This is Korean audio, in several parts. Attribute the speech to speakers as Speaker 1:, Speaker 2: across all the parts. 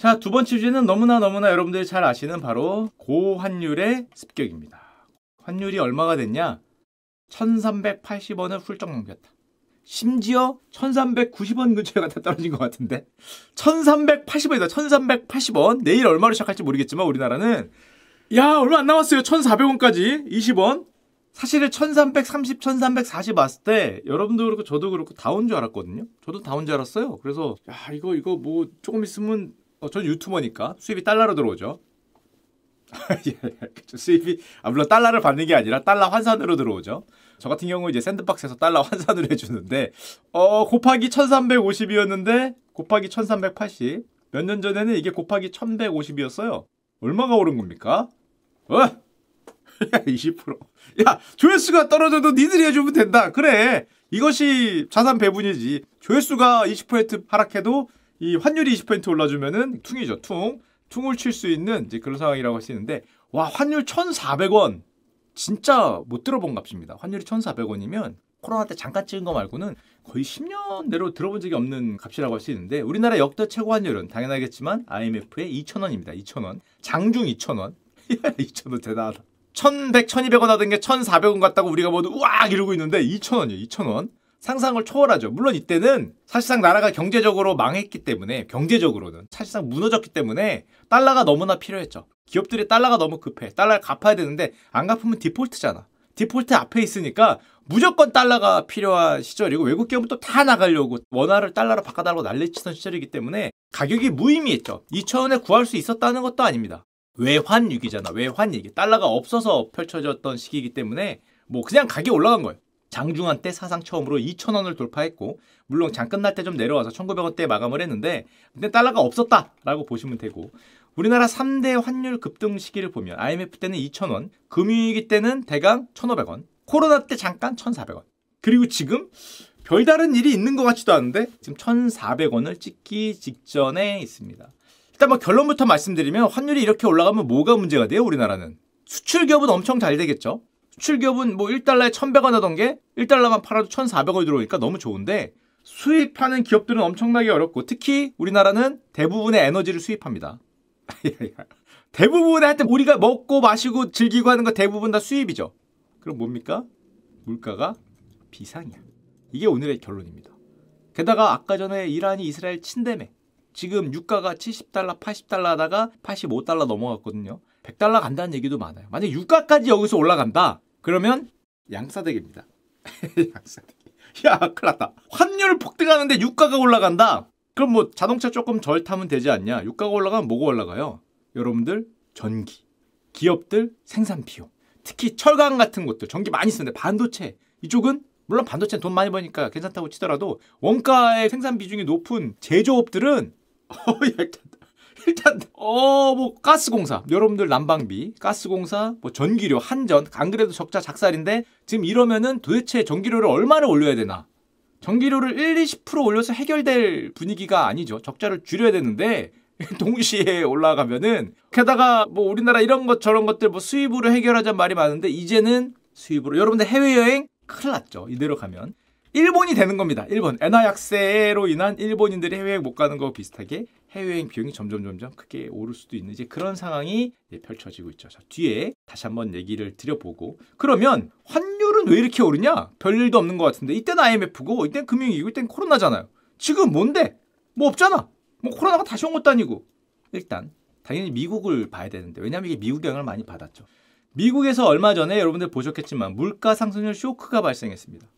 Speaker 1: 자, 두 번째 주제는 너무나 너무나 여러분들이 잘 아시는 바로 고환율의 습격입니다. 환율이 얼마가 됐냐? 1380원을 훌쩍 넘겼다. 심지어 1390원 근처에 갖다 떨어진 것 같은데 1380원이다. 1380원. 내일 얼마로 시작할지 모르겠지만 우리나라는 야 얼마 안 남았어요. 1400원까지 20원. 사실은 1330, 1340 왔을 때 여러분도 그렇고 저도 그렇고 다 온 줄 알았거든요. 저도 다 온 줄 알았어요. 그래서 야 이거 이거 뭐 조금 있으면 어, 전 유튜버니까 수입이 달러로 들어오죠. 예, 예, 그렇죠. 수입이 아, 물론 달러를 받는 게 아니라 달러 환산으로 들어오죠. 저 같은 경우 이제 샌드박스에서 달러 환산을 해주는데 어, 곱하기 1350이었는데 곱하기 1380몇 년 전에는 이게 곱하기 1150이었어요. 얼마가 오른 겁니까? 어? 20%. 야 조회수가 떨어져도 니들이 해주면 된다. 그래 이것이 자산 배분이지. 조회수가 20% 하락해도 이 환율이 20% 올라주면은 퉁이죠. 퉁. 퉁을 칠 수 있는 이제 그런 상황이라고 할 수 있는데 와 환율 1,400원 진짜 못 들어본 값입니다. 환율이 1,400원이면 코로나 때 잠깐 찍은 거 말고는 거의 10년 내로 들어본 적이 없는 값이라고 할 수 있는데 우리나라 역대 최고 환율은 당연하겠지만 IMF의 2,000원입니다. 2,000원. 장중 2,000원. 2,000원 대단하다. 1,100, 1,200원 하던 게 1,400원 같다고 우리가 모두 우악 이러고 있는데 2,000원이에요. 2,000원. 상상을 초월하죠. 물론 이때는 사실상 나라가 경제적으로 망했기 때문에 경제적으로는 사실상 무너졌기 때문에 달러가 너무나 필요했죠. 기업들이 달러가 너무 급해. 달러를 갚아야 되는데 안 갚으면 디폴트잖아. 디폴트 앞에 있으니까 무조건 달러가 필요한 시절이고 외국 기업은 또 다 나가려고 원화를 달러로 바꿔달라고 난리치던 시절이기 때문에 가격이 무의미했죠. 2천원에 구할 수 있었다는 것도 아닙니다. 외환 위기잖아. 외환 위기. 달러가 없어서 펼쳐졌던 시기이기 때문에 뭐 그냥 가격이 올라간 거예요. 장중한 때 사상 처음으로 2,000원을 돌파했고 물론 장 끝날 때 좀 내려와서 1,900원대 마감을 했는데 근데 달러가 없었다라고 보시면 되고 우리나라 3대 환율 급등 시기를 보면 IMF 때는 2,000원, 금융위기 때는 대강 1,500원, 코로나 때 잠깐 1,400원. 그리고 지금 별다른 일이 있는 것 같지도 않은데 지금 1,400원을 찍기 직전에 있습니다. 일단 뭐 결론부터 말씀드리면 환율이 이렇게 올라가면 뭐가 문제가 돼요, 우리나라는? 수출 기업은 엄청 잘 되겠죠. 수출 기업은 뭐 1달러에 1,100원 하던 게 1달러만 팔아도 1,400원이 들어오니까 너무 좋은데 수입하는 기업들은 엄청나게 어렵고 특히 우리나라는 대부분의 에너지를 수입합니다. 대부분의 하여튼 우리가 먹고 마시고 즐기고 하는 거 대부분 다 수입이죠. 그럼 뭡니까? 물가가 비상이야. 이게 오늘의 결론입니다. 게다가 아까 전에 이란이 이스라엘 친대매 지금 유가가 70달러, 80달러 하다가 85달러 넘어갔거든요. 100달러 간다는 얘기도 많아요. 만약 유가까지 여기서 올라간다. 그러면 양사대기입니다 양싸대기. 야, 큰일 났다. 환율 폭등하는데 유가가 올라간다. 그럼 뭐 자동차 조금 절 타면 되지 않냐? 유가가 올라가면 뭐가 올라가요? 여러분들 전기, 기업들 생산 비용, 특히 철강 같은 것들 전기 많이 쓰는데 반도체 이쪽은 물론 반도체는 돈 많이 버니까 괜찮다고 치더라도 원가의 생산 비중이 높은 제조업들은 어, 일단 어 뭐 가스공사 여러분들 난방비 가스공사 뭐 전기료 한전 안 그래도 적자 작살인데 지금 이러면은 도대체 전기료를 얼마나 올려야 되나 전기료를 1, 20% 올려서 해결될 분위기가 아니죠 적자를 줄여야 되는데 동시에 올라가면은 게다가 뭐 우리나라 이런 것 저런 것들 뭐 수입으로 해결하자 말이 많은데 이제는 수입으로 여러분들 해외여행 큰일 났죠 이대로 가면 일본이 되는 겁니다. 일본 엔화약세로 인한 일본인들이 해외에 못 가는 거 비슷하게 해외여행 비용이 점점 점점 크게 오를 수도 있는 이제 그런 상황이 펼쳐지고 있죠. 자, 뒤에 다시 한번 얘기를 드려보고 그러면 환율은 왜 이렇게 오르냐? 별일도 없는 것 같은데 이때는 IMF고 이때는 금융위기고 이때는 코로나잖아요. 지금 뭔데? 뭐 없잖아. 뭐 코로나가 다시 온 것도 아니고 일단 당연히 미국을 봐야 되는데 왜냐하면 이게 미국 영향을 많이 받았죠. 미국에서 얼마 전에 여러분들 보셨겠지만 물가 상승률 쇼크가 발생했습니다.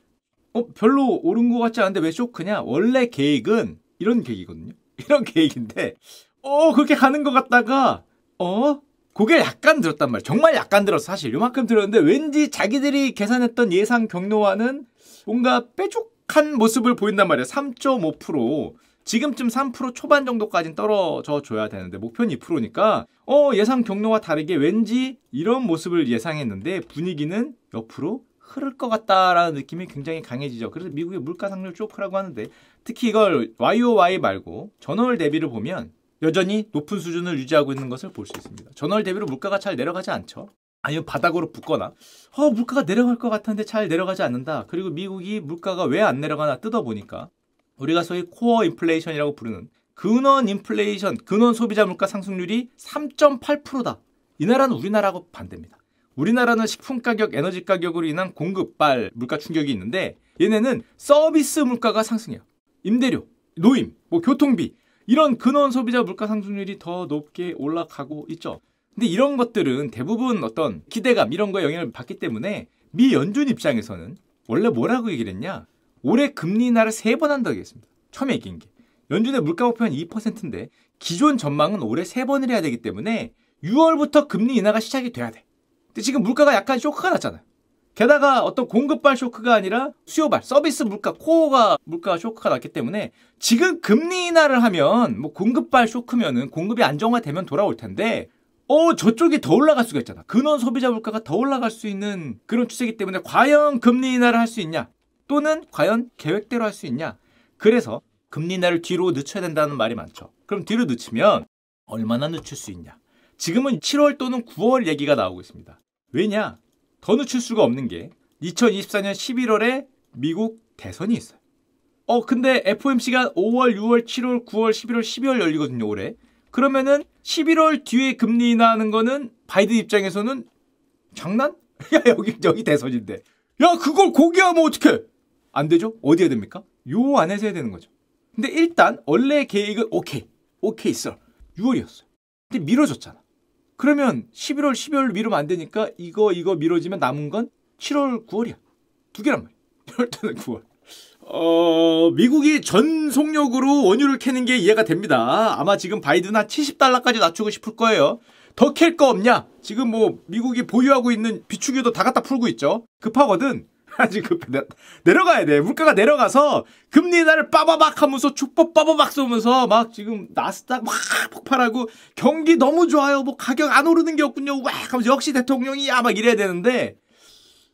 Speaker 1: 어, 별로 오른 것 같지 않은데 왜 쇼크냐? 원래 계획은 이런 계획이거든요. 이런 계획인데 어 그렇게 가는 것 같다가 어? 고개 약간 들었단 말이야. 정말 약간 들었어 사실. 요만큼 들었는데 왠지 자기들이 계산했던 예상 경로와는 뭔가 빼죽한 모습을 보인단 말이야. 3.5% 지금쯤 3% 초반 정도까지는 떨어져 줘야 되는데 목표는 2%니까 어 예상 경로와 다르게 왠지 이런 모습을 예상했는데 분위기는 옆으로 흐를 것 같다라는 느낌이 굉장히 강해지죠. 그래서 미국의 물가 상률 쇼크라고 하는데 특히 이걸 YOY 말고 전월 대비를 보면 여전히 높은 수준을 유지하고 있는 것을 볼 수 있습니다. 전월 대비로 물가가 잘 내려가지 않죠. 아니면 바닥으로 붙거나 어 물가가 내려갈 것 같은데 잘 내려가지 않는다. 그리고 미국이 물가가 왜 안 내려가나 뜯어보니까 우리가 소위 코어 인플레이션이라고 부르는 근원 인플레이션, 근원 소비자 물가 상승률이 3.8%다. 이 나라는 우리나라하고 반대입니다. 우리나라는 식품 가격, 에너지 가격으로 인한 공급발 물가 충격이 있는데 얘네는 서비스 물가가 상승해요. 임대료, 노임, 뭐 교통비 이런 근원 소비자 물가 상승률이 더 높게 올라가고 있죠. 근데 이런 것들은 대부분 어떤 기대감 이런 거에 영향을 받기 때문에 미 연준 입장에서는 원래 뭐라고 얘기를 했냐? 올해 금리 인하를 세 번 한다고 했습니다. 처음에 얘기한 게. 연준의 물가 목표는 2%인데 기존 전망은 올해 세 번을 해야 되기 때문에 6월부터 금리 인하가 시작이 돼야 돼. 근데 지금 물가가 약간 쇼크가 났잖아요. 게다가 어떤 공급발 쇼크가 아니라 수요발, 서비스 물가, 코어가 물가 쇼크가 났기 때문에 지금 금리 인하를 하면 뭐 공급발 쇼크면은 공급이 안정화되면 돌아올 텐데 어 저쪽이 더 올라갈 수가 있잖아. 근원 소비자 물가가 더 올라갈 수 있는 그런 추세이기 때문에 과연 금리 인하를 할 수 있냐? 또는 과연 계획대로 할 수 있냐? 그래서 금리 인하를 뒤로 늦춰야 된다는 말이 많죠. 그럼 뒤로 늦추면 얼마나 늦출 수 있냐? 지금은 7월 또는 9월 얘기가 나오고 있습니다. 왜냐? 더 늦출 수가 없는 게 2024년 11월에 미국 대선이 있어요. 어, 근데 FOMC가 5월, 6월, 7월, 9월, 11월, 12월 열리거든요, 올해. 그러면은 11월 뒤에 금리 인하는 거는 바이든 입장에서는 장난? 야, 여기, 여기 대선인데. 야, 그걸 고기하면 어떡해! 안 되죠? 어디 해야 됩니까? 요 안에서 해야 되는 거죠. 근데 일단, 원래 계획은 오케이. 오케이, 있어. 6월이었어요. 근데 미뤄졌잖아. 그러면 11월, 12월 미루면 안 되니까 이거, 이거 미뤄지면 남은 건 7월, 9월이야. 두 개란 말이야. 1월 달에 9월. 어, 미국이 전속력으로 원유를 캐는 게 이해가 됩니다. 아마 지금 바이든 한 70달러까지 낮추고 싶을 거예요. 더 캘 거 없냐? 지금 뭐 미국이 보유하고 있는 비축유도 다 갖다 풀고 있죠. 급하거든. 지금 그 내려가야 돼. 물가가 내려가서 금리 인하를 빠바박 하면서 축복 빠바박 쏘면서 막 지금 나스닥 막 폭발하고 경기 너무 좋아요. 뭐 가격 안 오르는 게 없군요. 와 하면서 역시 대통령이야 막 이래야 되는데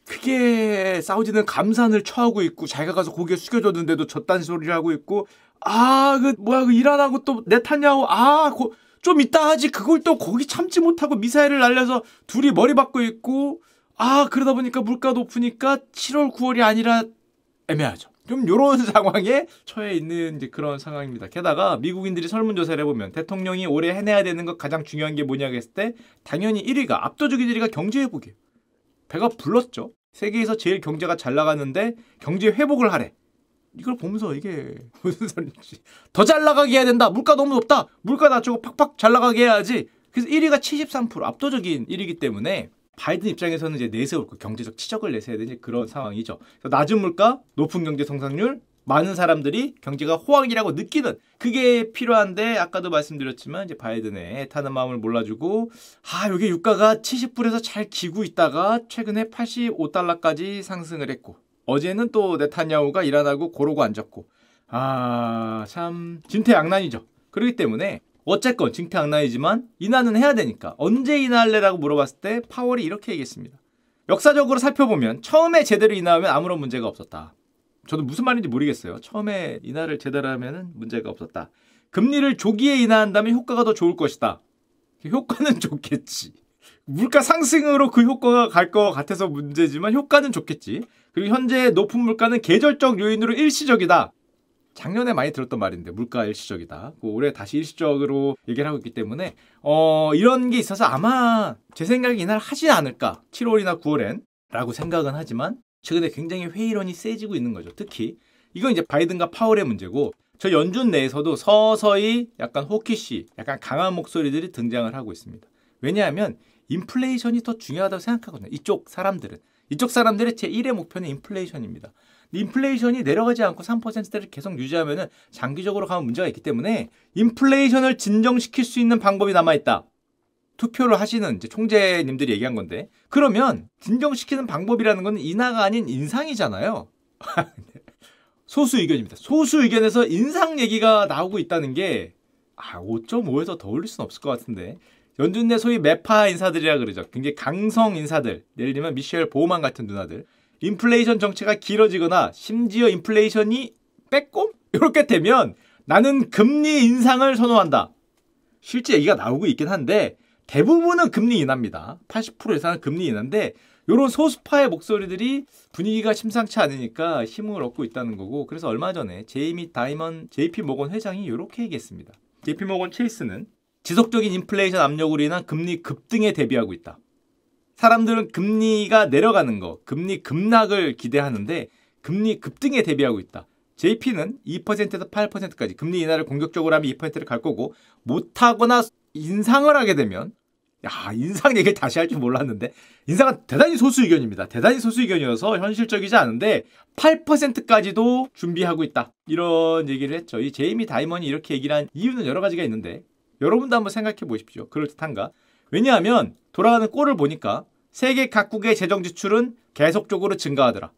Speaker 1: 그게 사우디는 감산을 처하고 있고 자기가 가서 고개 숙여줬는데도 저딴 소리를 하고 있고 아 그 뭐야 그 이란하고 또내타냐고아 고, 좀 이따 하지 그걸 또 거기 참지 못하고 미사일을 날려서 둘이 머리 박고 있고 아 그러다 보니까 물가 높으니까 7월 9월이 아니라 애매하죠. 좀요런 상황에 처해 있는 이제 그런 상황입니다. 게다가 미국인들이 설문조사를 해보면 대통령이 올해 해내야 되는 것 가장 중요한 게 뭐냐 했을 때 당연히 1위가 압도적인 1위가 경제 회복이에요. 배가 불렀죠. 세계에서 제일 경제가 잘 나가는데 경제 회복을 하래. 이걸 보면서 이게 무슨 소리인지 더 잘 나가게 해야 된다. 물가 너무 높다. 물가 낮추고 팍팍 잘 나가게 해야지. 그래서 1위가 73% 압도적인 1위이기 때문에 바이든 입장에서는 이제 내세울 거, 경제적 치적을 내세야 되는 그런 상황이죠. 낮은 물가, 높은 경제 성장률, 많은 사람들이 경제가 호황이라고 느끼는 그게 필요한데 아까도 말씀드렸지만 이제 바이든의 타는 마음을 몰라주고 아 여기 유가가 70불에서 잘 기고 있다가 최근에 85달러까지 상승을 했고 어제는 또 네타냐후가 일어나고 고르고 앉았고 아 참 진퇴양난이죠. 그렇기 때문에 어쨌건 징태 악난이지만 인하는 해야 되니까 언제 인하할래라고 물어봤을 때 파월이 이렇게 얘기했습니다. 역사적으로 살펴보면 처음에 제대로 인하하면 아무런 문제가 없었다. 저도 무슨 말인지 모르겠어요. 처음에 인하를 제대로 하면 문제가 없었다. 금리를 조기에 인하한다면 효과가 더 좋을 것이다. 효과는 좋겠지. 물가 상승으로 그 효과가 갈 것 같아서 문제지만 효과는 좋겠지. 그리고 현재 높은 물가는 계절적 요인으로 일시적이다. 작년에 많이 들었던 말인데 물가 일시적이다. 뭐 올해 다시 일시적으로 얘기를 하고 있기 때문에 어, 이런 게 있어서 아마 제 생각에 이날 하진 않을까. 7월이나 9월엔 라고 생각은 하지만 최근에 굉장히 회의론이 세지고 있는 거죠. 특히 이건 이제 바이든과 파월의 문제고 저 연준 내에서도 서서히 약간 호키시, 약간 강한 목소리들이 등장을 하고 있습니다. 왜냐하면 인플레이션이 더 중요하다고 생각하거든요. 이쪽 사람들은. 이쪽 사람들의 제1의 목표는 인플레이션입니다. 인플레이션이 내려가지 않고 3%대를 계속 유지하면은 장기적으로 가면 문제가 있기 때문에 인플레이션을 진정시킬 수 있는 방법이 남아 있다. 투표를 하시는 이제 총재님들이 얘기한 건데 그러면 진정시키는 방법이라는 건 인하가 아닌 인상이잖아요. 소수 의견입니다. 소수 의견에서 인상 얘기가 나오고 있다는 게 아, 5.5에서 더 올릴 수는 없을 것 같은데 연준 내 소위 매파 인사들이라 그러죠. 굉장히 강성 인사들 예를 들면 미셸 보호만 같은 누나들 인플레이션 정체가 길어지거나 심지어 인플레이션이 빼꼼? 이렇게 되면 나는 금리 인상을 선호한다. 실제 얘기가 나오고 있긴 한데 대부분은 금리 인하입니다. 80% 이상은 금리 인하인데 이런 소수파의 목소리들이 분위기가 심상치 않으니까 힘을 얻고 있다는 거고 그래서 얼마 전에 제이미 다이먼 JP 모건 회장이 이렇게 얘기했습니다. JP 모건 체이스는 지속적인 인플레이션 압력으로 인한 금리 급등에 대비하고 있다. 사람들은 금리가 내려가는 거, 금리 급락을 기대하는데 금리 급등에 대비하고 있다. JP는 2%에서 8%까지 금리 인하를 공격적으로 하면 2%를 갈 거고 못하거나 인상을 하게 되면 야 인상 얘기를 다시 할 줄 몰랐는데 인상은 대단히 소수 의견입니다. 대단히 소수 의견이어서 현실적이지 않은데 8%까지도 준비하고 있다. 이런 얘기를 했죠. 이 제이미 다이먼이 이렇게 얘기를 한 이유는 여러 가지가 있는데 여러분도 한번 생각해 보십시오. 그럴듯한가? 왜냐하면 돌아가는 꼴을 보니까 세계 각국의 재정 지출은 계속적으로 증가하더라.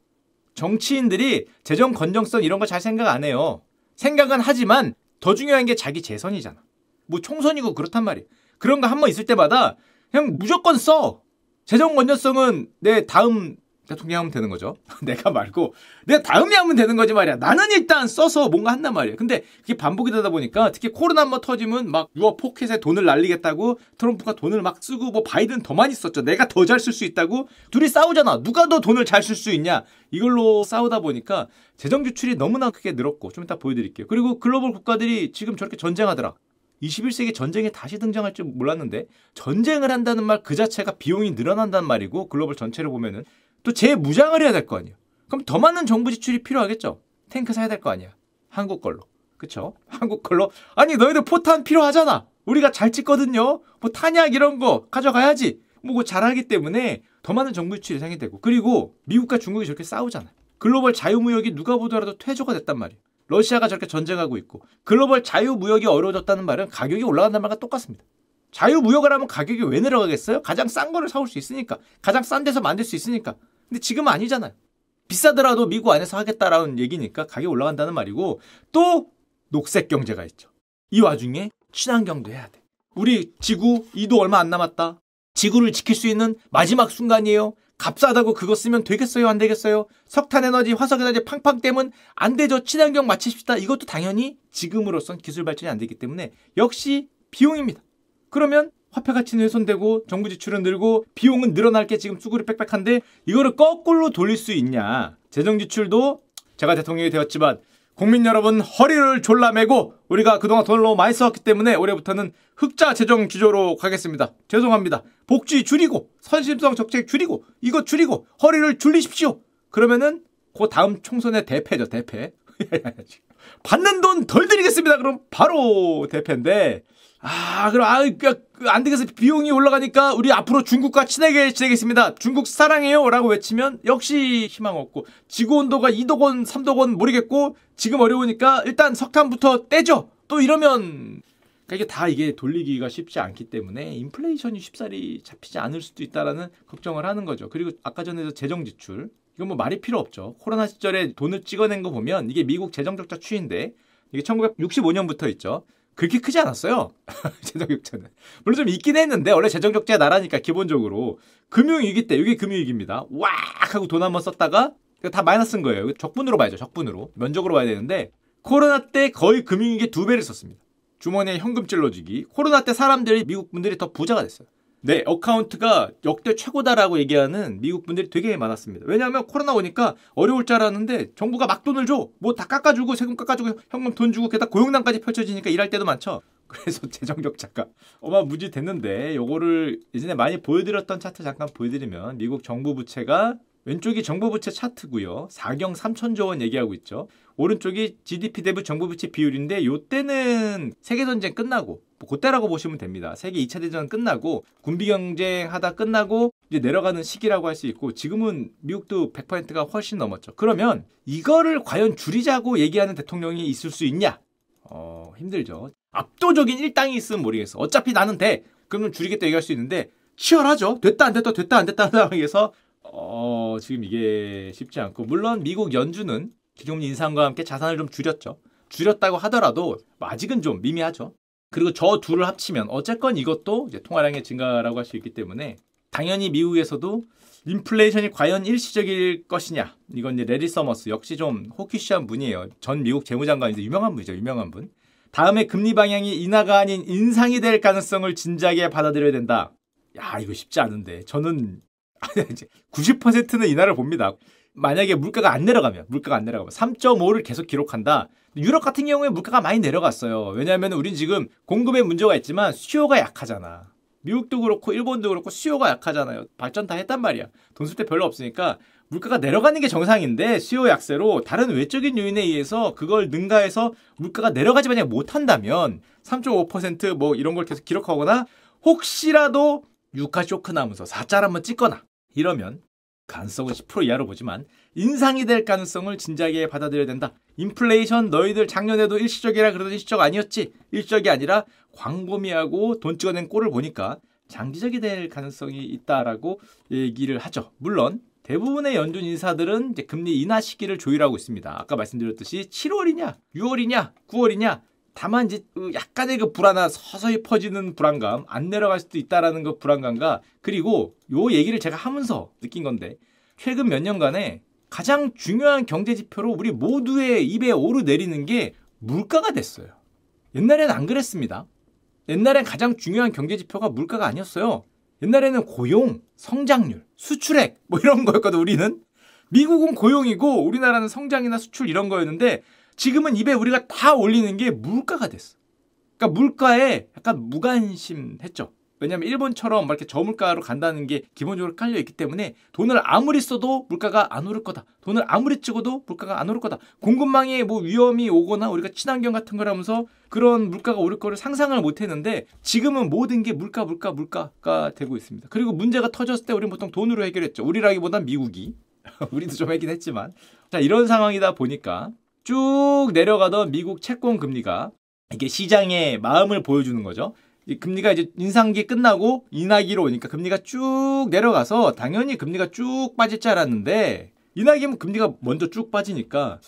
Speaker 1: 정치인들이 재정 건정성 이런 거 잘 생각 안 해요. 생각은 하지만 더 중요한 게 자기 재선이잖아. 뭐 총선이고 그렇단 말이야. 그런 거 한 번 있을 때마다 그냥 무조건 써. 재정 건전성은 내 다음 대통령 하면 되는 거죠. 내가 말고 내가 다음에 하면 되는 거지 말이야. 나는 일단 써서 뭔가 한단 말이야. 근데 그게 반복이 되다 보니까 특히 코로나 한번 터지면 막 유어 포켓에 돈을 날리겠다고 트럼프가 돈을 막 쓰고 뭐 바이든 더 많이 썼죠. 내가 더 잘 쓸 수 있다고 둘이 싸우잖아. 누가 더 돈을 잘 쓸 수 있냐 이걸로 싸우다 보니까 재정 지출이 너무나 크게 늘었고 좀 이따 보여드릴게요. 그리고 글로벌 국가들이 지금 저렇게 전쟁하더라. 21세기 전쟁이 다시 등장할 줄 몰랐는데 전쟁을 한다는 말 그 자체가 비용이 늘어난단 말이고 글로벌 전체를 보면은 또 재무장을 해야 될 거 아니에요. 그럼 더 많은 정부 지출이 필요하겠죠. 탱크 사야 될 거 아니야. 한국 걸로. 그쵸? 한국 걸로. 아니 너희들 포탄 필요하잖아. 우리가 잘 찍거든요. 뭐 탄약 이런 거 가져가야지. 뭐 잘하기 때문에 더 많은 정부 지출이 생기되고 그리고 미국과 중국이 저렇게 싸우잖아. 글로벌 자유무역이 누가 보더라도 퇴조가 됐단 말이에요. 러시아가 저렇게 전쟁하고 있고 글로벌 자유무역이 어려워졌다는 말은 가격이 올라간다는 말과 똑같습니다. 자유무역을하면 가격이 왜 내려가겠어요? 가장 싼 거를 사올 수 있으니까. 가장 싼 데서 만들 수 있으니까. 근데 지금은 아니잖아요. 비싸더라도 미국 안에서 하겠다라는 얘기니까 가격이 올라간다는 말이고 또 녹색 경제가 있죠. 이 와중에 친환경도 해야 돼. 우리 지구 이도 얼마 안 남았다. 지구를 지킬 수 있는 마지막 순간이에요. 값싸다고 그거 쓰면 되겠어요? 안 되겠어요? 석탄 에너지, 화석 에너지 팡팡 때문 안 되죠. 친환경 마치십시다 이것도 당연히 지금으로선 기술 발전이 안 되기 때문에 역시 비용입니다. 그러면 화폐 가치는 훼손되고 정부 지출은 늘고 비용은 늘어날 게 지금 수구리 빽빽한데 이거를 거꾸로 돌릴 수 있냐. 재정 지출도 제가 대통령이 되었지만 국민 여러분 허리를 졸라매고 우리가 그동안 돈을 너무 많이 써왔기 때문에 올해부터는 흑자 재정 규조로 가겠습니다. 죄송합니다. 복지 줄이고 선심성 적책 줄이고 이거 줄이고 허리를 줄리십시오. 그러면은 그 다음 총선의 대패죠 대패. 받는 돈 덜 드리겠습니다. 그럼 바로 대패인데 아 그럼 아안 그, 그, 되겠어 비용이 올라가니까 우리 앞으로 중국과 친하게 지내겠습니다 중국 사랑해요 라고 외치면 역시 희망 없고 지구 온도가 2도건 3도건 모르겠고 지금 어려우니까 일단 석탄부터 떼죠 또 이러면 그러니까 이게 다 이게 돌리기가 쉽지 않기 때문에 인플레이션이 쉽사리 잡히지 않을 수도 있다라는 걱정을 하는 거죠 그리고 아까 전에도 재정 지출 이건 뭐 말이 필요 없죠 코로나 시절에 돈을 찍어낸 거 보면 이게 미국 재정적자 추인데 이게 1965년부터 있죠 그렇게 크지 않았어요. 재정격차는. 물론 좀 있긴 했는데 원래 재정격제 나라니까 기본적으로 금융위기 때 이게 금융위기입니다. 왁 하고 돈 한 번 썼다가 다 마이너스인 거예요. 적분으로 봐야죠. 적분으로. 면적으로 봐야 되는데 코로나 때 거의 금융위기 두 배를 썼습니다. 주머니에 현금 찔러주기. 코로나 때 사람들이 미국 분들이 더 부자가 됐어요. 네, 어카운트가 역대 최고다라고 얘기하는 미국 분들이 되게 많았습니다. 왜냐하면 코로나 오니까 어려울 줄 알았는데 정부가 막 돈을 줘. 뭐 다 깎아주고 세금 깎아주고 현금 돈 주고 게다가 고용난까지 펼쳐지니까 일할 때도 많죠. 그래서 재정 격차가 어마무지 됐는데 요거를 예전에 많이 보여드렸던 차트 잠깐 보여드리면 미국 정부 부채가 왼쪽이 정부 부채 차트고요. 4경 3천조 원 얘기하고 있죠. 오른쪽이 GDP 대비 정부 부채 비율인데 요때는 세계 전쟁 끝나고 뭐 그때라고 보시면 됩니다. 세계 2차 대전 끝나고 군비 경쟁하다 끝나고 이제 내려가는 시기라고 할 수 있고 지금은 미국도 100%가 훨씬 넘었죠. 그러면 이거를 과연 줄이자고 얘기하는 대통령이 있을 수 있냐? 어, 힘들죠. 압도적인 일당이 있으면 모르겠어. 어차피 나는 돼. 그러면 줄이겠다 얘기할 수 있는데 치열하죠. 됐다 안 됐다 됐다 안 됐다 상황에서 어, 지금 이게 쉽지 않고 물론 미국 연준은 기존 인상과 함께 자산을 좀 줄였죠. 줄였다고 하더라도 아직은 좀 미미하죠. 그리고 저 둘을 합치면 어쨌건 이것도 이제 통화량의 증가라고 할 수 있기 때문에 당연히 미국에서도 인플레이션이 과연 일시적일 것이냐 이건 이제 레리 서머스 역시 좀 호키시한 분이에요. 전 미국 재무장관인데 유명한 분이죠. 유명한 분. 다음에 금리 방향이 인하가 아닌 인상이 될 가능성을 진지하게 받아들여야 된다. 야 이거 쉽지 않은데 저는 90%는 인하를 봅니다. 만약에 물가가 안 내려가면 물가가 안 내려가면 3.5를 계속 기록한다. 유럽 같은 경우에 물가가 많이 내려갔어요. 왜냐하면 우린 지금 공급에 문제가 있지만 수요가 약하잖아. 미국도 그렇고 일본도 그렇고 수요가 약하잖아요. 발전 다 했단 말이야. 돈 쓸 때 별로 없으니까 물가가 내려가는 게 정상인데 수요 약세로 다른 외적인 요인에 의해서 그걸 능가해서 물가가 내려가지 만약 못한다면 3.5%뭐 이런 걸 계속 기록하거나 혹시라도 유가 쇼크 나면서 4자를 한번 찍거나 이러면 가능성은 10% 이하로 보지만 인상이 될 가능성을 진지하게 받아들여야 된다. 인플레이션 너희들 작년에도 일시적이라 그러던 시적 아니었지. 일시적이 아니라 광범위하고 돈 찍어낸 꼴을 보니까 장기적이 될 가능성이 있다라고 얘기를 하죠. 물론 대부분의 연준 인사들은 이제 금리 인하 시기를 조율하고 있습니다. 아까 말씀드렸듯이 7월이냐, 6월이냐, 9월이냐 다만 이제 그 약간의 그 불안한 아, 서서히 퍼지는 불안감, 안 내려갈 수도 있다라는 그 불안감과 그리고 요 얘기를 제가 하면서 느낀 건데 최근 몇 년간에 가장 중요한 경제 지표로 우리 모두의 입에 오르내리는 게 물가가 됐어요. 옛날에는 안 그랬습니다. 옛날엔 가장 중요한 경제 지표가 물가가 아니었어요. 옛날에는 고용, 성장률, 수출액 뭐 이런 거였거든 우리는 미국은 고용이고 우리나라는 성장이나 수출 이런 거였는데 지금은 입에 우리가 다 올리는 게 물가가 됐어. 그러니까 물가에 약간 무관심했죠. 왜냐하면 일본처럼 이렇게 저물가로 간다는 게 기본적으로 깔려 있기 때문에 돈을 아무리 써도 물가가 안 오를 거다. 돈을 아무리 찍어도 물가가 안 오를 거다. 공급망에 뭐 위험이 오거나 우리가 친환경 같은 거라면서 그런 물가가 오를 거를 상상을 못 했는데 지금은 모든 게 물가 물가 물가가 되고 있습니다. 그리고 문제가 터졌을 때 우리는 보통 돈으로 해결했죠. 우리라기보단 미국이 우리도 좀 하긴 했지만 자 이런 상황이다 보니까 쭉 내려가던 미국 채권 금리가 이게 시장의 마음을 보여주는 거죠. 금리가 이제 인상기 끝나고 인하기로 오니까 금리가 쭉 내려가서 당연히 금리가 쭉 빠질 줄 알았는데 인하기면 금리가 먼저 쭉 빠지니까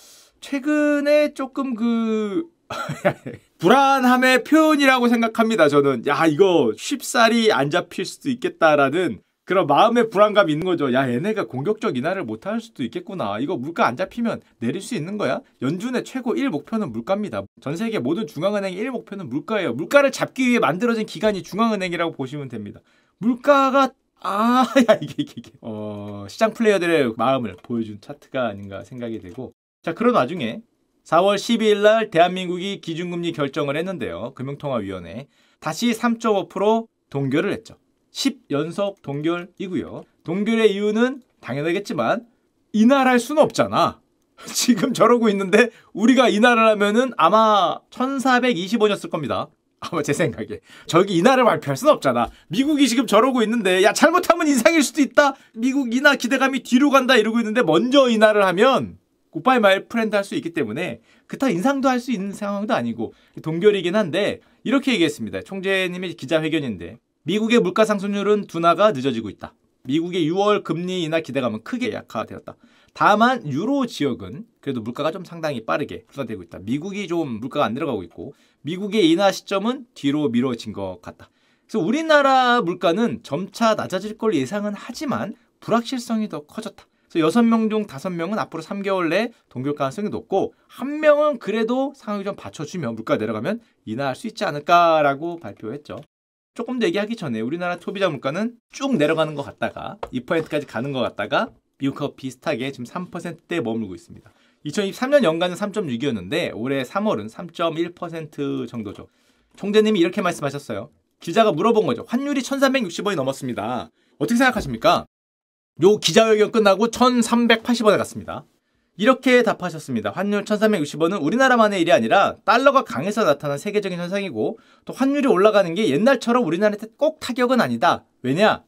Speaker 1: 최근에 조금 그 불안함의 표현이라고 생각합니다. 저는 야 이거 쉽사리 안 잡힐 수도 있겠다라는 그런 마음의 불안감이 있는 거죠. 야, 얘네가 공격적 인하를 못할 수도 있겠구나. 이거 물가 안 잡히면 내릴 수 있는 거야? 연준의 최고 1 목표는 물가입니다. 전 세계 모든 중앙은행의 1 목표는 물가예요. 물가를 잡기 위해 만들어진 기관이 중앙은행이라고 보시면 됩니다. 물가가 아, 야, 이게, 이게, 이게. 어, 시장 플레이어들의 마음을 보여준 차트가 아닌가 생각이 되고. 자, 그런 와중에 4월 12일 날 대한민국이 기준금리 결정을 했는데요. 금융통화위원회. 다시 3.5% 동결을 했죠. 10연속 동결이고요. 동결의 이유는 당연하겠지만 이날할 수는 없잖아. 지금 저러고 있는데 우리가 이날을 하면은 아마 1 4 2 5년쓸 겁니다. 아마 제 생각에 저기 이날을 발표할 수는 없잖아 미국이 지금 저러고 있는데 야 잘못하면 인상일 수도 있다 미국 이나 기대감이 뒤로 간다 이러고 있는데 먼저 이날을 하면 굿바이 마이 프렌드 할 수 있기 때문에 그타 인상도 할 수 있는 상황도 아니고 동결이긴 한데 이렇게 얘기했습니다 총재님의 기자회견인데 미국의 물가 상승률은 둔화가 늦어지고 있다. 미국의 6월 금리 인하 기대감은 크게 약화되었다. 다만 유로 지역은 그래도 물가가 좀 상당히 빠르게 둔화되고 있다. 미국이 좀 물가가 안들어가고 있고 미국의 인하 시점은 뒤로 미뤄진 것 같다. 그래서 우리나라 물가는 점차 낮아질 걸 예상은 하지만 불확실성이 더 커졌다. 그래서 6명 중 5명은 앞으로 3개월 내에 동결 가능성이 높고 1 명은 그래도 상황이 좀 받쳐주면 물가 내려가면 인하할 수 있지 않을까라고 발표했죠. 조금 더 얘기하기 전에 우리나라 소비자 물가는 쭉 내려가는 것 같다가 2%까지 가는 것 같다가 미국하 비슷하게 지금 3대 머물고 있습니다. 2023년 연간은 3.6이었는데 올해 3월은 3.1% 정도죠. 총재님이 이렇게 말씀하셨어요. 기자가 물어본 거죠. 환율이 1360원이 넘었습니다. 어떻게 생각하십니까? 요 기자회견 끝나고 1380원에 갔습니다. 이렇게 답하셨습니다. 환율 1360원은 우리나라만의 일이 아니라 달러가 강해서 나타난 세계적인 현상이고 또 환율이 올라가는 게 옛날처럼 우리나라한테 꼭 타격은 아니다. 왜냐?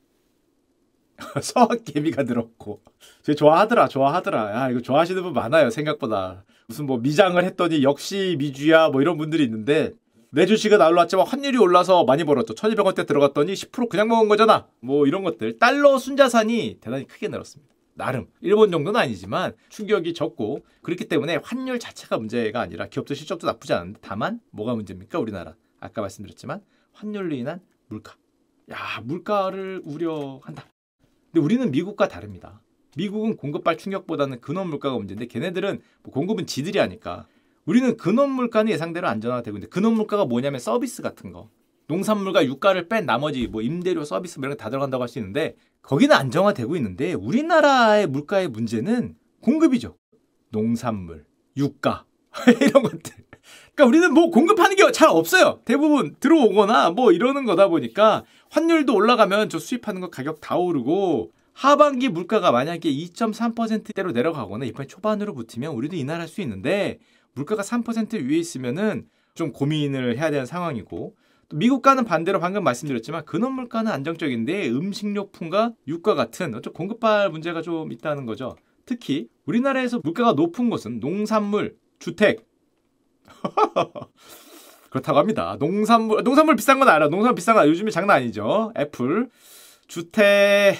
Speaker 1: 서학개미가 늘었고제 좋아하더라 좋아하더라 야 아, 이거 좋아하시는 분 많아요 생각보다 무슨 뭐 미장을 했더니 역시 미주야 뭐 이런 분들이 있는데 내 주식은 날라왔지만 환율이 올라서 많이 벌었죠 1200원대 들어갔더니 10% 그냥 먹은 거잖아 뭐 이런 것들 달러 순자산이 대단히 크게 늘었습니다 나름 일본 정도는 아니지만 충격이 적고 그렇기 때문에 환율 자체가 문제가 아니라 기업들 실적도 나쁘지 않은데 다만 뭐가 문제입니까 우리나라 아까 말씀드렸지만 환율로 인한 물가 야 물가를 우려한다 근데 우리는 미국과 다릅니다 미국은 공급발 충격보다는 근원 물가가 문제인데 걔네들은 뭐 공급은 지들이 하니까 우리는 근원 물가는 예상대로 안전화되고 있는데 근원 물가가 뭐냐면 서비스 같은 거 농산물과 유가를 뺀 나머지 뭐 임대료 서비스 뭐 이런 게다 들어간다고 할 수 있는데 거기는 안정화되고 있는데 우리나라의 물가의 문제는 공급이죠. 농산물, 유가 이런 것들. 그러니까 우리는 뭐 공급하는 게 잘 없어요. 대부분 들어오거나 뭐 이러는 거다 보니까 환율도 올라가면 저 수입하는 거 가격 다 오르고 하반기 물가가 만약에 2.3%대로 내려가거나 이번 초반으로 붙으면 우리도 이날 할 수 있는데 물가가 3% 위에 있으면은 좀 고민을 해야 되는 상황이고 미국과는 반대로 방금 말씀드렸지만 근원 물가는 안정적인데 음식료품과 유가 같은 어쩌 공급발 문제가 좀 있다는 거죠. 특히 우리나라에서 물가가 높은 곳은 농산물, 주택. 그렇다고 합니다. 농산물 농산물 비싼 건 알아. 농산물 비싼 건 요즘에 장난 아니죠. 애플, 주택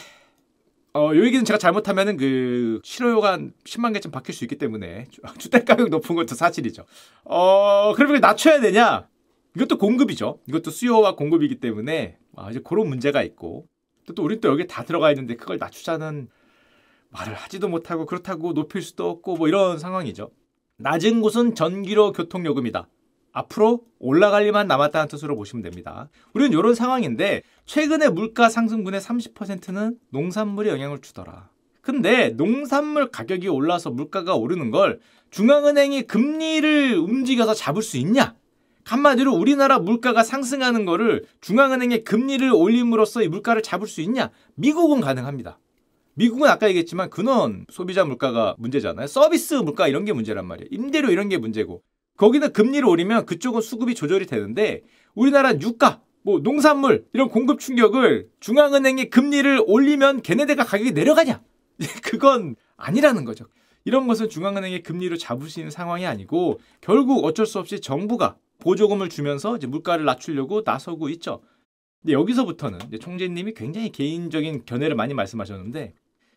Speaker 1: 어, 요 얘기는 제가 잘못하면은 그 실효가 한 10만 개쯤 바뀔 수 있기 때문에 주택 가격 높은 것도 사실이죠. 어, 그러면 낮춰야 되냐? 이것도 공급이죠. 이것도 수요와 공급이기 때문에 아, 이제 그런 문제가 있고 또, 우리 또 여기 다 들어가 있는데 그걸 낮추자는 말을 하지도 못하고 그렇다고 높일 수도 없고 뭐 이런 상황이죠. 낮은 곳은 전기로 교통요금이다. 앞으로 올라갈 일만 남았다는 뜻으로 보시면 됩니다. 우리는 이런 상황인데 최근에 물가 상승분의 30%는 농산물에 영향을 주더라. 근데 농산물 가격이 올라서 물가가 오르는 걸 중앙은행이 금리를 움직여서 잡을 수 있냐? 한마디로 우리나라 물가가 상승하는 거를 중앙은행의 금리를 올림으로써 이 물가를 잡을 수 있냐? 미국은 가능합니다. 미국은 아까 얘기했지만 근원 소비자 물가가 문제잖아요. 서비스 물가 이런 게 문제란 말이에요. 임대료 이런 게 문제고. 거기다 금리를 올리면 그쪽은 수급이 조절이 되는데 우리나라 유가, 뭐 농산물 이런 공급 충격을 중앙은행의 금리를 올리면 걔네들과 가격이 내려가냐? 그건 아니라는 거죠. 이런 것은 중앙은행의 금리로 잡을 수 있는 상황이 아니고 결국 어쩔 수 없이 정부가 보조금을 주면서 이제 물가를 낮추려고 나서고 있죠. 근데 여기서부터는 총재님이 굉장히 개인적인 견해를 많이 말씀하셨는데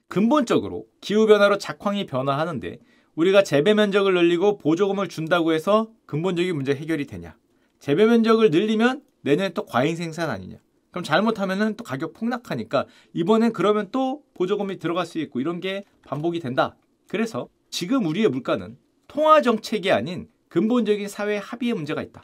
Speaker 1: 근본적으로 기후변화로 작황이 변화하는데 우리가 재배 면적을 늘리고 보조금을 준다고 해서 근본적인 문제 해결이 되냐? 재배 면적을 늘리면 내년에 또 과잉 생산 아니냐? 그럼 잘못하면은 또 가격 폭락하니까 이번엔 그러면 또 보조금이 들어갈 수 있고 이런 게 반복이 된다. 그래서 지금 우리의 물가는 통화 정책이 아닌 근본적인 사회 합의의 문제가 있다.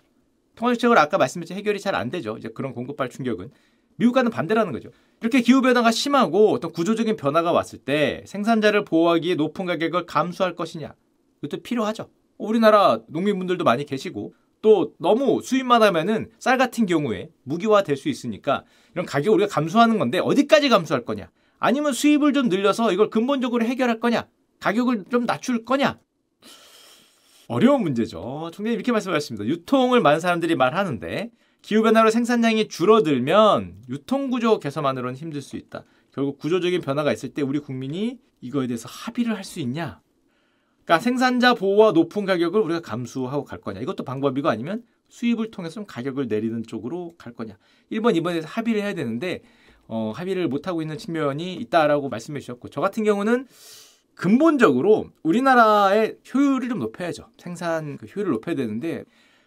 Speaker 1: 통화정책을 아까 말씀드렸죠 해결이 잘 안 되죠. 이제 그런 공급발 충격은 미국과는 반대라는 거죠. 이렇게 기후 변화가 심하고 어떤 구조적인 변화가 왔을 때 생산자를 보호하기에 높은 가격을 감수할 것이냐 이것도 필요하죠. 우리나라 농민분들도 많이 계시고 또 너무 수입만 하면은 쌀 같은 경우에 무기화 될 수 있으니까 이런 가격 우리가 감수하는 건데 어디까지 감수할 거냐? 아니면 수입을 좀 늘려서 이걸 근본적으로 해결할 거냐? 가격을 좀 낮출 거냐? 어려운 문제죠. 총장님 이렇게 말씀하셨습니다. 유통을 많은 사람들이 말하는데 기후변화로 생산량이 줄어들면 유통구조 개선만으로는 힘들 수 있다. 결국 구조적인 변화가 있을 때 우리 국민이 이거에 대해서 합의를 할 수 있냐? 그러니까 생산자 보호와 높은 가격을 우리가 감수하고 갈 거냐? 이것도 방법이고 아니면 수입을 통해서 좀 가격을 내리는 쪽으로 갈 거냐? 1번, 2번에서 합의를 해야 되는데 어, 합의를 못하고 있는 측면이 있다라고 말씀해 주셨고 저 같은 경우는 근본적으로 우리나라의 효율을 좀 높여야죠. 생산 그 효율을 높여야 되는데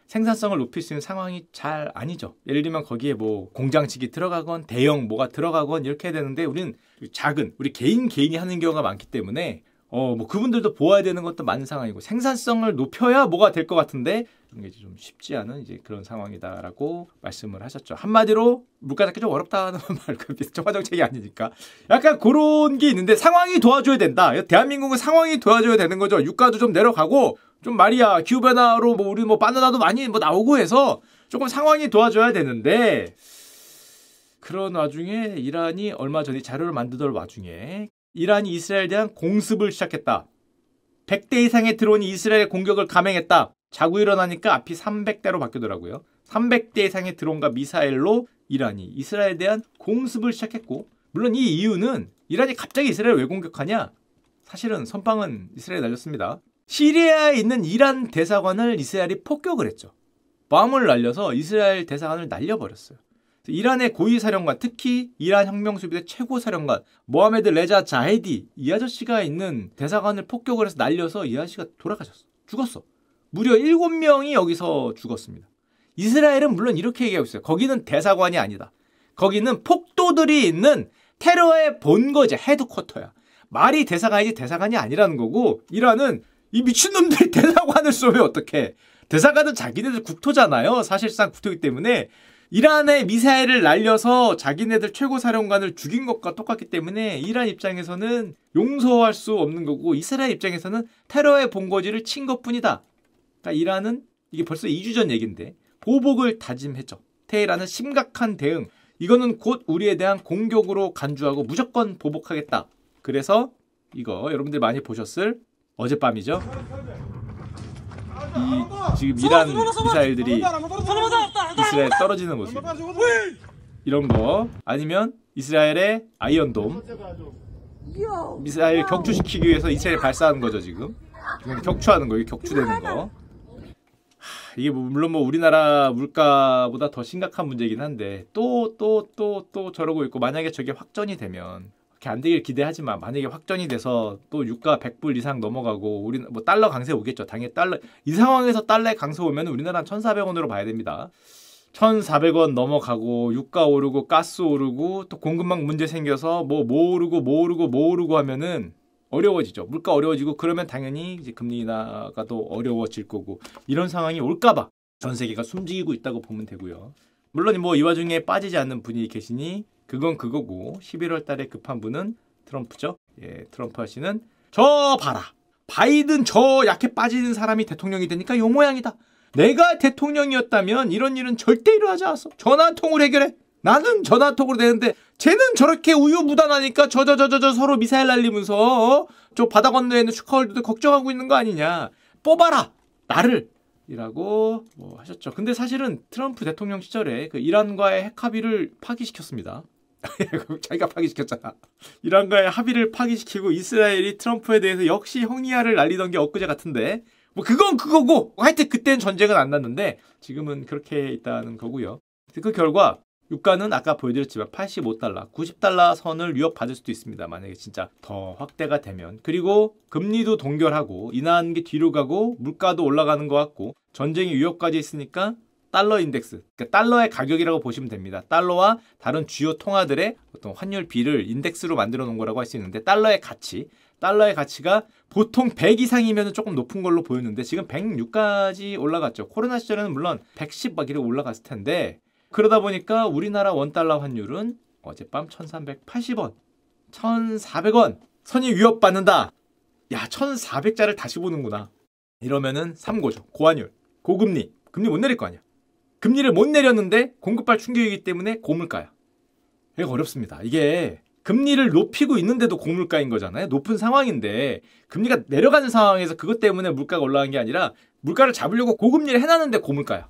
Speaker 1: 생산성을 높일 수 있는 상황이 잘 아니죠. 예를 들면 거기에 뭐 공장직이 들어가건 대형 뭐가 들어가건 이렇게 해야 되는데 우리는 작은 우리 개인 개인이 하는 경우가 많기 때문에 어, 뭐 그분들도 보아야 되는 것도 많은 상황이고 생산성을 높여야 뭐가 될 것 같은데 이게 좀 쉽지 않은 이제 그런 상황이다라고 말씀을 하셨죠. 한마디로 물가 잡기 좀 어렵다는 말과 비슷한 화정책이 아니니까 약간 그런 게 있는데 상황이 도와줘야 된다. 대한민국은 상황이 도와줘야 되는 거죠. 유가도 좀 내려가고 좀 말이야 기후 변화로 뭐 우리 뭐 바나나도 많이 뭐 나오고 해서 조금 상황이 도와줘야 되는데 그런 와중에 이란이 얼마 전에 자료를 만드던 와중에 이란이 이스라엘에 대한 공습을 시작했다. 100대 이상의 드론이 이스라엘 공격을 감행했다. 자고 일어나니까 앞이 300대로 바뀌더라고요. 300대 이상의 드론과 미사일로 이란이 이스라엘에 대한 공습을 시작했고 물론 이 이유는 이란이 갑자기 이스라엘을 왜 공격하냐? 사실은 선빵은 이스라엘에 날렸습니다. 시리아에 있는 이란 대사관을 이스라엘이 폭격을 했죠. 밤을 날려서 이스라엘 대사관을 날려버렸어요. 이란의 고위 사령관, 특히 이란 혁명 수비대 최고 사령관 모하메드 레자 자헤디 이 아저씨가 있는 대사관을 폭격을 해서 날려서 이 아저씨가 돌아가셨어. 죽었어. 무려 7명이 여기서 죽었습니다. 이스라엘은 물론 이렇게 얘기하고 있어요. 거기는 대사관이 아니다. 거기는 폭도들이 있는 테러의 본거지 헤드쿼터야. 말이 대사관이지 대사관이 아니라는 거고 이란은 이 미친놈들이 대사관을 쏘면 어떡해. 대사관은 자기네들 국토잖아요. 사실상 국토이기 때문에 이란에 미사일을 날려서 자기네들 최고 사령관을 죽인 것과 똑같기 때문에 이란 입장에서는 용서할 수 없는 거고 이스라엘 입장에서는 테러의 본거지를 친 것뿐이다. 그러니까 이란은 이게 벌써 2주 전 얘긴데 보복을 다짐했죠. 테헤란은 심각한 대응. 이거는 곧 우리에 대한 공격으로 간주하고 무조건 보복하겠다. 그래서 이거 여러분들 많이 보셨을 어젯밤이죠. 이 지금 이란 미사일들이 이스라엘 떨어지는 모습 이런 거 아니면 이스라엘의 아이언돔 미사일 격추시키기 위해서 이스라엘 발사하는 거죠 지금 격추하는 거예요 격추되는 거 이게 뭐 물론 뭐 우리나라 물가보다 더 심각한 문제긴 이 한데 또 또, 또, 또 저러고 있고 만약에 저게 확전이 되면 이렇게 안 되길 기대하지만 만약에 확전이 돼서 또 유가 100불 이상 넘어가고 우리 뭐 달러 강세 오겠죠. 당연히 달러 이 상황에서 달러 강세 오면 우리나라 1,400원으로 봐야 됩니다. 1,400원 넘어가고 유가 오르고 가스 오르고 또 공급망 문제 생겨서 뭐 모르고 모르고 모르고 하면은 어려워지죠. 물가 어려워지고 그러면 당연히 이제 금리 인가또 어려워질 거고 이런 상황이 올까봐 전 세계가 숨지고 있다고 보면 되고요. 물론 뭐이 와중에 빠지지 않는 분이 계시니 그건 그거고 11월 달에 급한 분은 트럼프죠. 예, 트럼프 하시는 저 봐라. 바이든 저 약해 빠지는 사람이 대통령이 되니까 요 모양이다. 내가 대통령이었다면 이런 일은 절대 일어나지 않았어. 전화 통으로 해결해. 나는 전화 통으로 되는데 쟤는 저렇게 우유부단하니까 저저저저저 서로 미사일 날리면서 어? 저 바다 건너에 있는 슈카월드도 걱정하고 있는 거 아니냐. 뽑아라. 나를 이라고 뭐 하셨죠. 근데 사실은 트럼프 대통령 시절에 그 이란과의 핵 합의를 파기시켰습니다. 자기가 파기시켰잖아. 이란과의 합의를 파기시키고 이스라엘이 트럼프에 대해서 역시 형이야를 날리던 게 엊그제 같은데 뭐 그건 그거고 하여튼 그때는 전쟁은 안 났는데 지금은 그렇게 있다는 거고요. 그 결과 유가는 아까 보여드렸지만 85달러, 90달러 선을 위협받을 수도 있습니다. 만약에 진짜 더 확대가 되면. 그리고 금리도 동결하고 인하한 게 뒤로 가고 물가도 올라가는 것 같고 전쟁의 위협까지 있으니까 달러 인덱스, 그러니까 달러의 가격이라고 보시면 됩니다. 달러와 다른 주요 통화들의 어떤 환율비를 인덱스로 만들어 놓은 거라고 할 수 있는데 달러의 가치, 달러의 가치가 보통 100 이상이면 조금 높은 걸로 보였는데 지금 106까지 올라갔죠. 코로나 시절에는 물론 110막 이렇게 올라갔을 텐데 그러다 보니까 우리나라 원달러 환율은 어젯밤 1380원, 1400원 선이 위협받는다. 야, 1400자를 다시 보는구나. 이러면은 3고죠. 고환율, 고금리. 금리 못 내릴 거 아니야. 금리를 못 내렸는데 공급발 충격이기 때문에 고물가야. 이거 어렵습니다. 이게 금리를 높이고 있는데도 고물가인 거잖아요. 높은 상황인데 금리가 내려가는 상황에서 그것 때문에 물가가 올라간 게 아니라 물가를 잡으려고 고금리를 해놨는데 고물가야.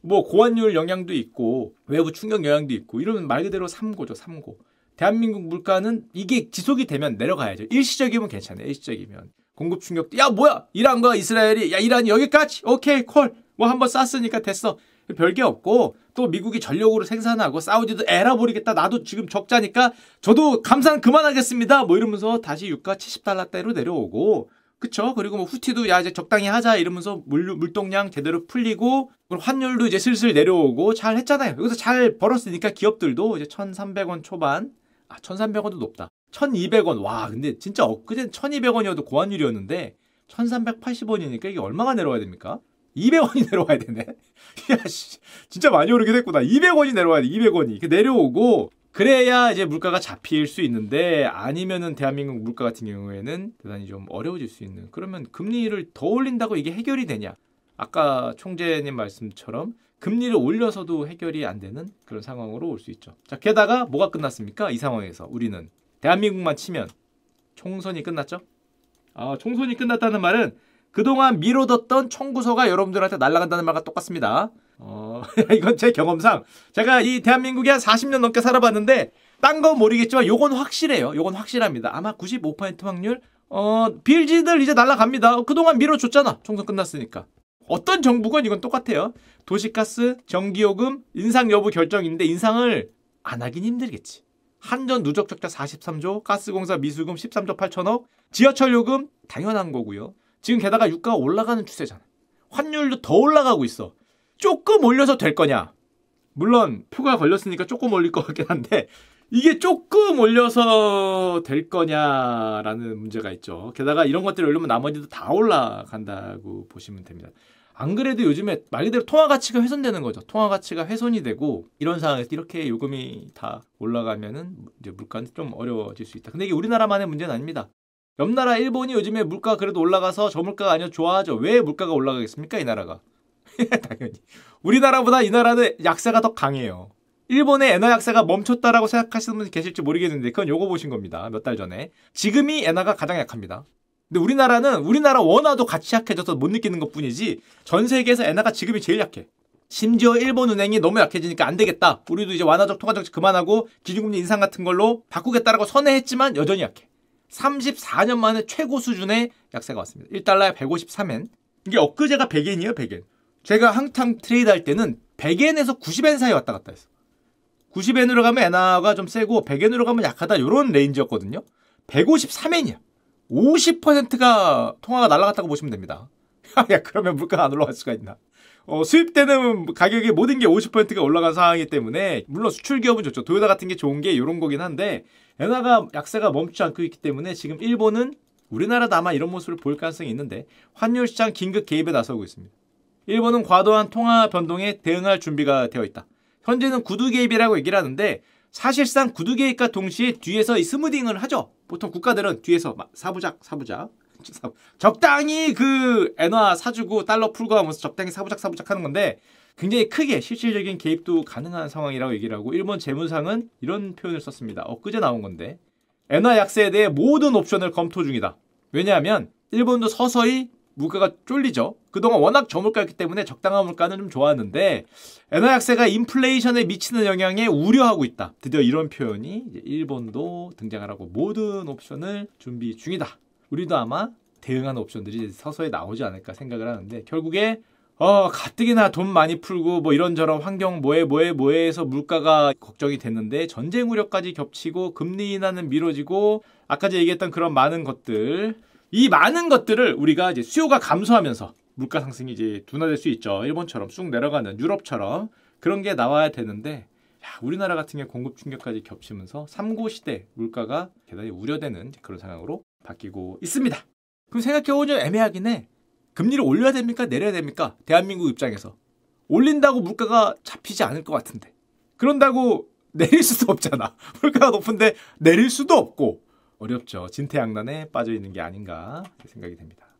Speaker 1: 뭐 고환율 영향도 있고 외부 충격 영향도 있고 이러면 말 그대로 3고죠3고 대한민국 물가는 이게 지속이 되면 내려가야죠. 일시적이면 괜찮아요. 일시적이면 공급 충격야 뭐야 이란과 이스라엘이 야 이란이 여기까지 오케이 콜 뭐 한번 쌌으니까 됐어 그 별게 없고 또 미국이 전력으로 생산하고 사우디도 에라 버리겠다. 나도 지금 적자니까 저도 감산 그만하겠습니다. 뭐 이러면서 다시 유가 70달러대로 내려오고 그쵸? 그리고 뭐 후티도 야 이제 적당히 하자 이러면서 물, 물동량 제대로 풀리고 환율도 이제 슬슬 내려오고 잘 했잖아요. 여기서 잘 벌었으니까 기업들도 이제 1,300원 초반 아 1,300원도 높다. 1,200원 와 근데 진짜 엊그젠 1,200원이어도 고환율이었는데 1,380원이니까 이게 얼마가 내려와야 됩니까? 200원이 내려와야 되네. 야, 씨. 진짜 많이 오르게 됐구나. 200원이 내려와야 돼. 200원이. 내려오고 그래야 이제 물가가 잡힐 수 있는데 아니면은 대한민국 물가 같은 경우에는 대단히 좀 어려워질 수 있는 그러면 금리를 더 올린다고 이게 해결이 되냐? 아까 총재님 말씀처럼 금리를 올려서도 해결이 안 되는 그런 상황으로 올 수 있죠. 자, 게다가 뭐가 끝났습니까? 이 상황에서 우리는 대한민국만 치면 총선이 끝났죠? 아, 총선이 끝났다는 말은 그동안 미뤄뒀던 청구서가 여러분들한테 날아간다는 말과 똑같습니다. 어, 이건 제 경험상 제가 이 대한민국에 한 40년 넘게 살아봤는데 딴 건 모르겠지만 요건 확실해요. 요건 확실합니다. 아마 95% 확률 어, 빌지들 이제 날라갑니다. 그동안 밀어줬잖아. 총선 끝났으니까. 어떤 정부건 이건 똑같아요. 도시가스, 전기요금, 인상 여부 결정인데 인상을 안 하긴 힘들겠지. 한전 누적 적자 43조, 가스공사 미수금 13조 8천억, 지하철 요금 당연한 거고요. 지금 게다가 유가가 올라가는 추세잖아. 환율도 더 올라가고 있어. 조금 올려서 될 거냐? 물론 표가 걸렸으니까 조금 올릴 것 같긴 한데 이게 조금 올려서 될 거냐라는 문제가 있죠. 게다가 이런 것들을 올리면 나머지도 다 올라간다고 보시면 됩니다. 안 그래도 요즘에 말 그대로 통화 가치가 훼손되는 거죠. 통화 가치가 훼손이 되고 이런 상황에서 이렇게 요금이 다 올라가면은 이제 물가는 좀 어려워질 수 있다. 근데 이게 우리나라만의 문제는 아닙니다. 옆나라 일본이 요즘에 물가 그래도 올라가서 저물가가 아니어 좋아하죠. 왜 물가가 올라가겠습니까? 이 나라가. 당연히. 우리나라보다 이 나라는 약세가 더 강해요. 일본의 엔화 약세가 멈췄다라고 생각하시는 분 계실지 모르겠는데 그건 요거 보신 겁니다. 몇 달 전에. 지금이 엔화가 가장 약합니다. 근데 우리나라는 우리나라 원화도 같이 약해져서 못 느끼는 것 뿐이지 전 세계에서 엔화가 지금이 제일 약해. 심지어 일본 은행이 너무 약해지니까 안 되겠다. 우리도 이제 완화적 통화 정책 그만하고 기준금리 인상 같은 걸로 바꾸겠다라고 선회했지만 여전히 약해. 34년 만에 최고 수준의 약세가 왔습니다. 1달러에 153엔. 이게 엊그제가 100엔이에요, 100엔. 제가 항상 트레이드 할 때는 100엔에서 90엔 사이 왔다 갔다 했어. 90엔으로 가면 엔화가 좀 세고 100엔으로 가면 약하다 이런 레인지였거든요. 153엔이야. 50%가 통화가 날라갔다고 보시면 됩니다. 야, 그러면 물가가 안 올라갈 수가 있나? 어, 수입되는 가격의 모든 게 50%가 올라간 상황이기 때문에 물론 수출 기업은 좋죠. 도요다 같은 게 좋은 게 이런 거긴 한데 엔화가 약세가 멈추지 않고 있기 때문에 지금 일본은 우리나라도 아마 이런 모습을 볼 가능성이 있는데 환율 시장 긴급 개입에 나서고 있습니다. 일본은 과도한 통화 변동에 대응할 준비가 되어 있다. 현재는 구두 개입이라고 얘기를 하는데 사실상 구두 개입과 동시에 뒤에서 이 스무딩을 하죠. 보통 국가들은 뒤에서 사부작 사부작 적당히 그 엔화 사주고 달러 풀고 하면서 적당히 사부작 사부작 하는 건데 굉장히 크게 실질적인 개입도 가능한 상황이라고 얘기를 하고 일본 재무상은 이런 표현을 썼습니다. 엊그제 나온 건데 엔화 약세에 대해 모든 옵션을 검토 중이다. 왜냐하면 일본도 서서히 물가가 쫄리죠. 그동안 워낙 저물가였기 때문에 적당한 물가는 좀 좋았는데 엔화 약세가 인플레이션에 미치는 영향에 우려하고 있다. 드디어 이런 표현이 일본도 등장하라고 모든 옵션을 준비 중이다. 우리도 아마 대응하는 옵션들이 서서히 나오지 않을까 생각을 하는데 결국에 어 가뜩이나 돈 많이 풀고 뭐 이런저런 환경 뭐에뭐에뭐에 해서 물가가 걱정이 됐는데 전쟁 우려까지 겹치고 금리 인하는 미뤄지고 아까 제가 얘기했던 그런 많은 것들 이 많은 것들을 우리가 이제 수요가 감소하면서 물가 상승이 이제 둔화될 수 있죠 일본처럼 쑥 내려가는 유럽처럼 그런 게 나와야 되는데 야, 우리나라 같은 경우 공급 충격까지 겹치면서 삼고 시대 물가가 대단히 우려되는 그런 상황으로 바뀌고 있습니다. 그럼 생각해보면 애매하긴 해. 금리를 올려야 됩니까? 내려야 됩니까? 대한민국 입장에서. 올린다고 물가가 잡히지 않을 것 같은데. 그런다고 내릴 수도 없잖아. 물가가 높은데 내릴 수도 없고. 어렵죠. 진퇴양난에 빠져 있는 게 아닌가 생각이 됩니다.